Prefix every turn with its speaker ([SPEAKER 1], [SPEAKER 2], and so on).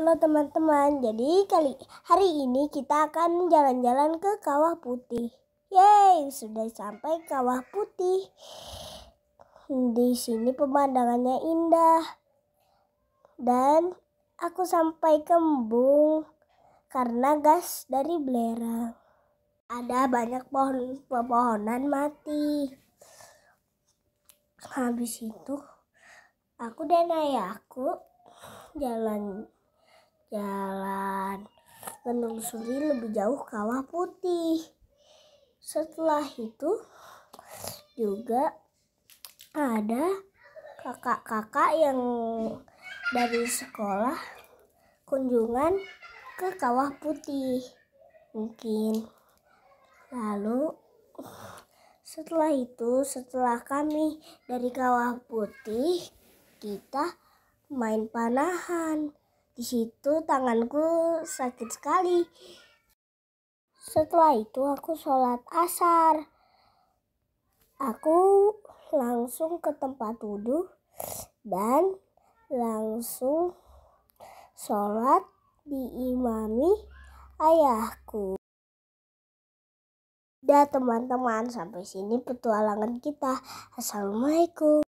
[SPEAKER 1] Halo teman-teman, jadi kali hari ini kita akan jalan-jalan ke Kawah Putih. Yeay, sudah sampai Kawah Putih. Di sini pemandangannya indah. Dan aku sampai kembung karena gas dari belerang. Ada banyak pohon pohonan mati. Habis itu, aku dan ayahku jalan jalan menelusuri lebih jauh kawah putih. Setelah itu juga ada kakak-kakak yang dari sekolah kunjungan ke kawah putih mungkin. Lalu setelah itu, setelah kami dari kawah putih, kita main panahan. Di situ tanganku sakit sekali. Setelah itu aku sholat asar. Aku langsung ke tempat wudhu dan langsung sholat diimami ayahku. Ya teman-teman sampai sini petualangan kita. Assalamualaikum.